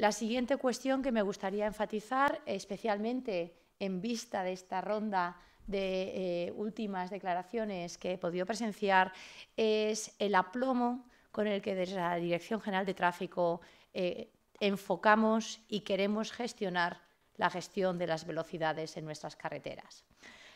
La siguiente cuestión que me gustaría enfatizar, especialmente en vista de esta ronda de eh, últimas declaraciones que he podido presenciar, es el aplomo con el que desde la Dirección General de Tráfico eh, enfocamos y queremos gestionar la gestión de las velocidades en nuestras carreteras.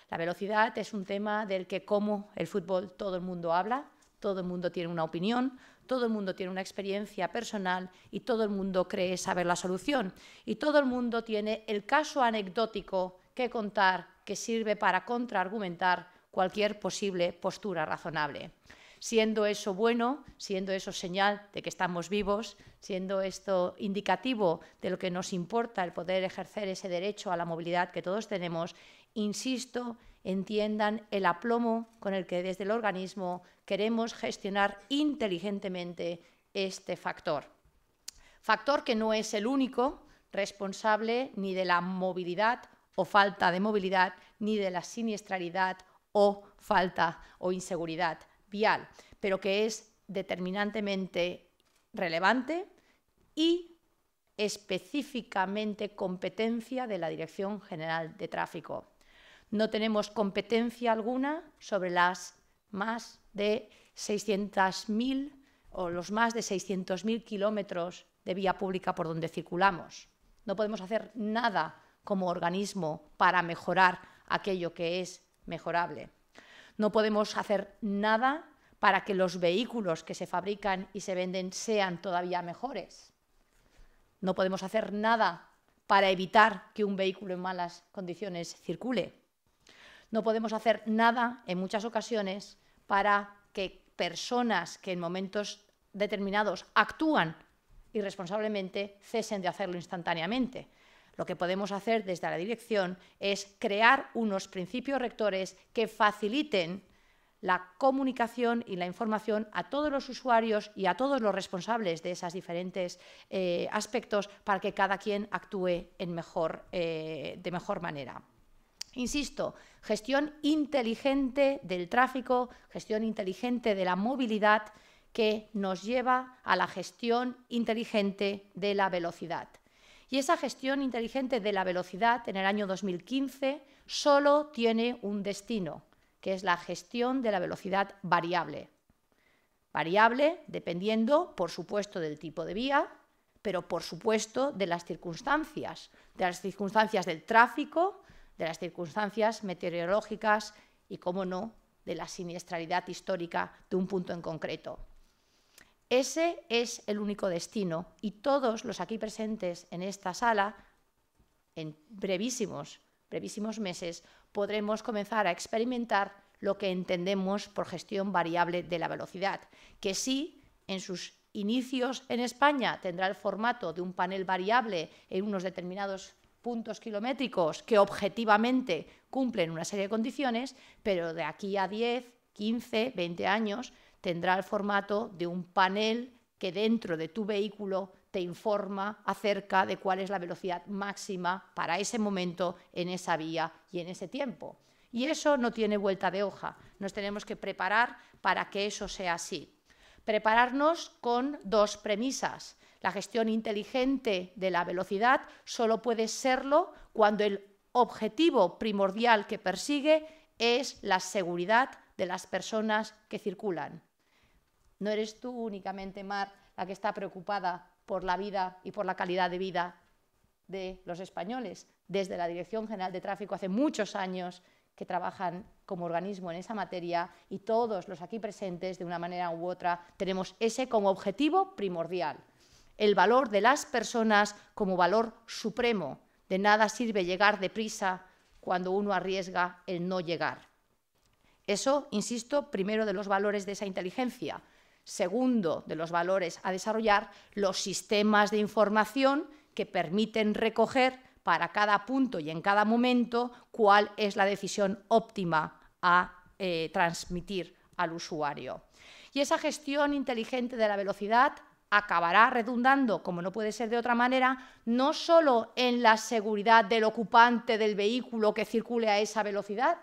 La velocidad es un tema del que, como el fútbol, todo el mundo habla, todo el mundo tiene una opinión, todo el mundo tiene una experiencia personal y todo el mundo cree saber la solución. Y todo el mundo tiene el caso anecdótico que contar que sirve para contraargumentar cualquier posible postura razonable. Siendo eso bueno, siendo eso señal de que estamos vivos, siendo esto indicativo de lo que nos importa el poder ejercer ese derecho a la movilidad que todos tenemos, insisto entiendan el aplomo con el que desde el organismo queremos gestionar inteligentemente este factor. Factor que no es el único responsable ni de la movilidad o falta de movilidad, ni de la siniestralidad o falta o inseguridad vial, pero que es determinantemente relevante y específicamente competencia de la Dirección General de Tráfico. No tenemos competencia alguna sobre las más de 600.000 o los más de 600.000 kilómetros de vía pública por donde circulamos. No podemos hacer nada como organismo para mejorar aquello que es mejorable. No podemos hacer nada para que los vehículos que se fabrican y se venden sean todavía mejores. No podemos hacer nada para evitar que un vehículo en malas condiciones circule no podemos hacer nada en muchas ocasiones para que personas que en momentos determinados actúan irresponsablemente cesen de hacerlo instantáneamente. Lo que podemos hacer desde la dirección es crear unos principios rectores que faciliten la comunicación y la información a todos los usuarios y a todos los responsables de esos diferentes eh, aspectos para que cada quien actúe eh, de mejor manera. Insisto, gestión inteligente del tráfico, gestión inteligente de la movilidad que nos lleva a la gestión inteligente de la velocidad. Y esa gestión inteligente de la velocidad en el año 2015 solo tiene un destino, que es la gestión de la velocidad variable. Variable dependiendo, por supuesto, del tipo de vía, pero por supuesto de las circunstancias, de las circunstancias del tráfico, de las circunstancias meteorológicas y, cómo no, de la siniestralidad histórica de un punto en concreto. Ese es el único destino y todos los aquí presentes en esta sala, en brevísimos, brevísimos meses, podremos comenzar a experimentar lo que entendemos por gestión variable de la velocidad, que sí, en sus inicios en España tendrá el formato de un panel variable en unos determinados puntos kilométricos que objetivamente cumplen una serie de condiciones, pero de aquí a 10, 15, 20 años tendrá el formato de un panel que dentro de tu vehículo te informa acerca de cuál es la velocidad máxima para ese momento, en esa vía y en ese tiempo. Y eso no tiene vuelta de hoja. Nos tenemos que preparar para que eso sea así. Prepararnos con dos premisas. La gestión inteligente de la velocidad solo puede serlo cuando el objetivo primordial que persigue es la seguridad de las personas que circulan. No eres tú únicamente, Mar, la que está preocupada por la vida y por la calidad de vida de los españoles. Desde la Dirección General de Tráfico hace muchos años que trabajan como organismo en esa materia y todos los aquí presentes, de una manera u otra, tenemos ese como objetivo primordial el valor de las personas como valor supremo. De nada sirve llegar deprisa cuando uno arriesga el no llegar. Eso, insisto, primero de los valores de esa inteligencia. Segundo, de los valores a desarrollar, los sistemas de información que permiten recoger para cada punto y en cada momento cuál es la decisión óptima a eh, transmitir al usuario. Y esa gestión inteligente de la velocidad acabará redundando, como no puede ser de otra manera, no solo en la seguridad del ocupante del vehículo que circule a esa velocidad,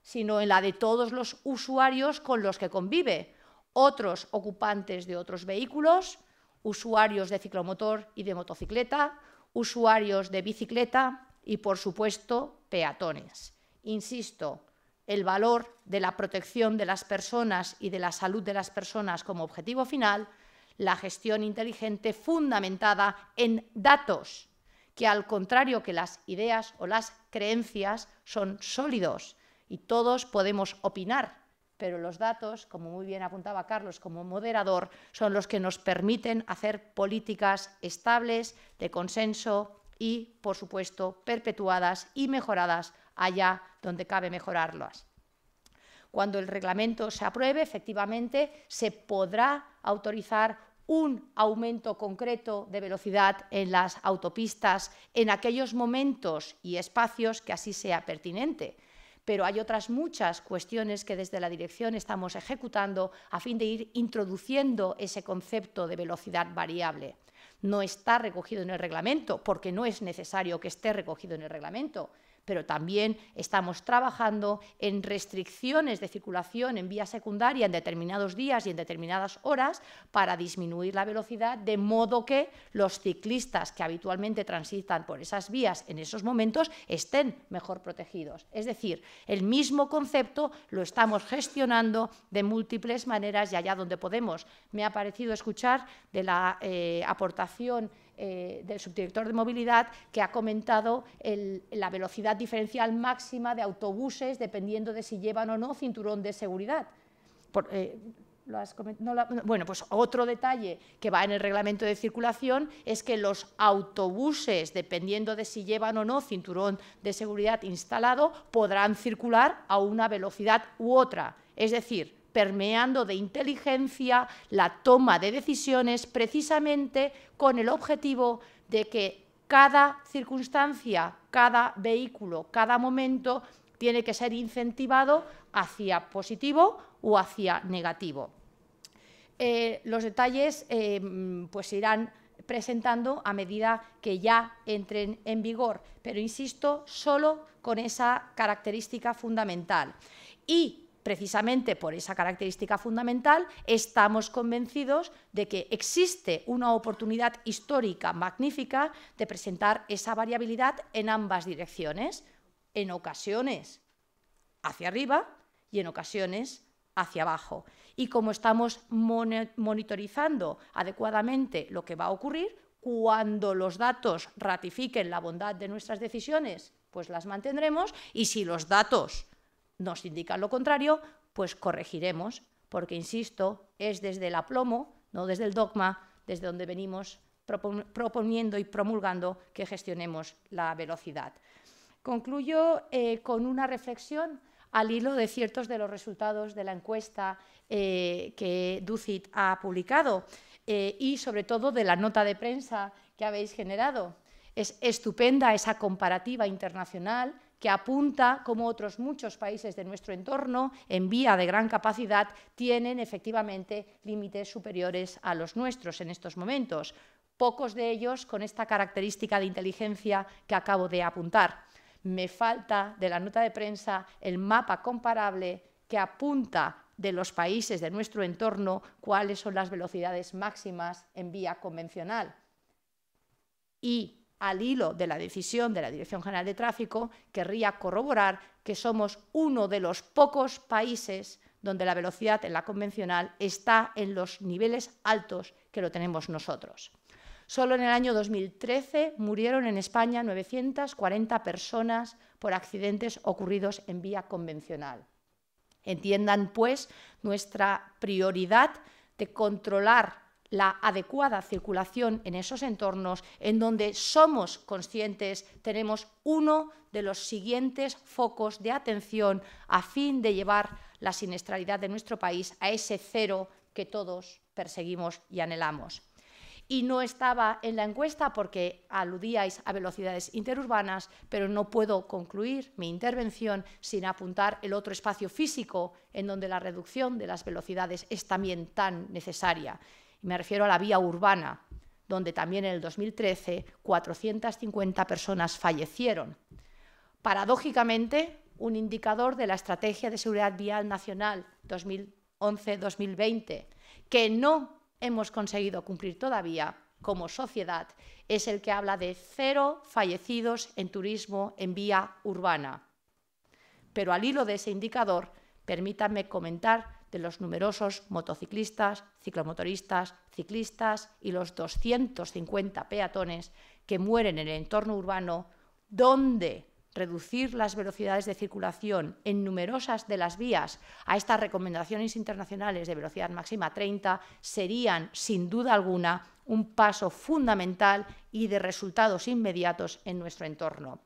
sino en la de todos los usuarios con los que convive, otros ocupantes de otros vehículos, usuarios de ciclomotor y de motocicleta, usuarios de bicicleta y, por supuesto, peatones. Insisto, el valor de la protección de las personas y de la salud de las personas como objetivo final la gestión inteligente fundamentada en datos, que al contrario que las ideas o las creencias son sólidos y todos podemos opinar, pero los datos, como muy bien apuntaba Carlos como moderador, son los que nos permiten hacer políticas estables, de consenso y, por supuesto, perpetuadas y mejoradas allá donde cabe mejorarlas. Cuando el reglamento se apruebe, efectivamente, se podrá autorizar un aumento concreto de velocidad en las autopistas en aquellos momentos y espacios que así sea pertinente. Pero hay otras muchas cuestiones que desde la dirección estamos ejecutando a fin de ir introduciendo ese concepto de velocidad variable. No está recogido en el reglamento porque no es necesario que esté recogido en el reglamento, pero también estamos trabajando en restricciones de circulación en vía secundaria en determinados días y en determinadas horas para disminuir la velocidad, de modo que los ciclistas que habitualmente transitan por esas vías en esos momentos estén mejor protegidos. Es decir, el mismo concepto lo estamos gestionando de múltiples maneras y allá donde podemos. Me ha parecido escuchar de la eh, aportación eh, del subdirector de movilidad que ha comentado la velocidad diferencial máxima de autobuses dependiendo de si llevan o no cinturón de seguridad. Eh, bueno, pues otro detalle que va en el reglamento de circulación es que los autobuses, dependiendo de si llevan o no cinturón de seguridad instalado, podrán circular a una velocidad u otra. Es decir, permeando de inteligencia la toma de decisiones precisamente con el objetivo de que cada circunstancia, cada vehículo, cada momento tiene que ser incentivado hacia positivo o hacia negativo. Eh, los detalles eh, pues se irán presentando a medida que ya entren en vigor, pero insisto, solo con esa característica fundamental. Y precisamente por esa característica fundamental, estamos convencidos de que existe una oportunidad histórica magnífica de presentar esa variabilidad en ambas direcciones, en ocasiones hacia arriba y en ocasiones hacia abajo. Y como estamos monitorizando adecuadamente lo que va a ocurrir, cuando los datos ratifiquen la bondad de nuestras decisiones, pues las mantendremos y si los datos nos indican lo contrario, pues corregiremos, porque, insisto, es desde el aplomo, no desde el dogma, desde donde venimos proponiendo y promulgando que gestionemos la velocidad. Concluyo eh, con una reflexión al hilo de ciertos de los resultados de la encuesta eh, que Ducit ha publicado eh, y sobre todo de la nota de prensa que habéis generado. Es estupenda esa comparativa internacional que apunta como otros muchos países de nuestro entorno en vía de gran capacidad tienen efectivamente límites superiores a los nuestros en estos momentos, pocos de ellos con esta característica de inteligencia que acabo de apuntar. Me falta de la nota de prensa el mapa comparable que apunta de los países de nuestro entorno cuáles son las velocidades máximas en vía convencional. Y al hilo de la decisión de la Dirección General de Tráfico, querría corroborar que somos uno de los pocos países donde la velocidad en la convencional está en los niveles altos que lo tenemos nosotros. Solo en el año 2013 murieron en España 940 personas por accidentes ocurridos en vía convencional. Entiendan, pues, nuestra prioridad de controlar la adecuada circulación en esos entornos en donde somos conscientes, tenemos uno de los siguientes focos de atención a fin de llevar la siniestralidad de nuestro país a ese cero que todos perseguimos y anhelamos. Y no estaba en la encuesta porque aludíais a velocidades interurbanas, pero no puedo concluir mi intervención sin apuntar el otro espacio físico en donde la reducción de las velocidades es también tan necesaria me refiero a la vía urbana, donde también en el 2013 450 personas fallecieron. Paradójicamente, un indicador de la Estrategia de Seguridad Vial Nacional 2011-2020, que no hemos conseguido cumplir todavía como sociedad, es el que habla de cero fallecidos en turismo en vía urbana. Pero al hilo de ese indicador, permítanme comentar de los numerosos motociclistas, ciclomotoristas, ciclistas y los 250 peatones que mueren en el entorno urbano, donde reducir las velocidades de circulación en numerosas de las vías a estas recomendaciones internacionales de velocidad máxima 30 serían, sin duda alguna, un paso fundamental y de resultados inmediatos en nuestro entorno.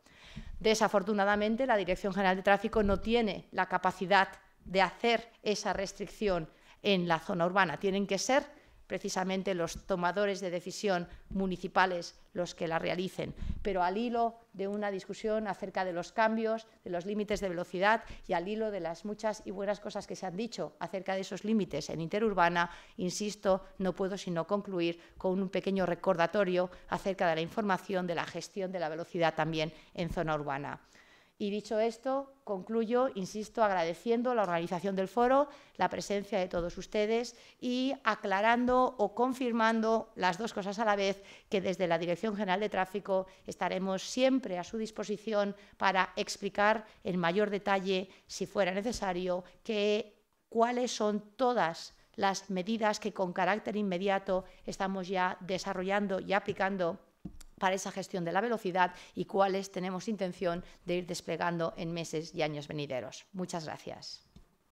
Desafortunadamente, la Dirección General de Tráfico no tiene la capacidad de hacer esa restricción en la zona urbana. Tienen que ser precisamente los tomadores de decisión municipales los que la realicen, pero al hilo de una discusión acerca de los cambios, de los límites de velocidad y al hilo de las muchas y buenas cosas que se han dicho acerca de esos límites en interurbana, insisto, no puedo sino concluir con un pequeño recordatorio acerca de la información de la gestión de la velocidad también en zona urbana. Y dicho esto, concluyo, insisto, agradeciendo la organización del foro, la presencia de todos ustedes y aclarando o confirmando las dos cosas a la vez, que desde la Dirección General de Tráfico estaremos siempre a su disposición para explicar en mayor detalle, si fuera necesario, cuáles son todas las medidas que con carácter inmediato estamos ya desarrollando y aplicando para esa gestión de la velocidad y cuáles tenemos intención de ir desplegando en meses y años venideros. Muchas gracias.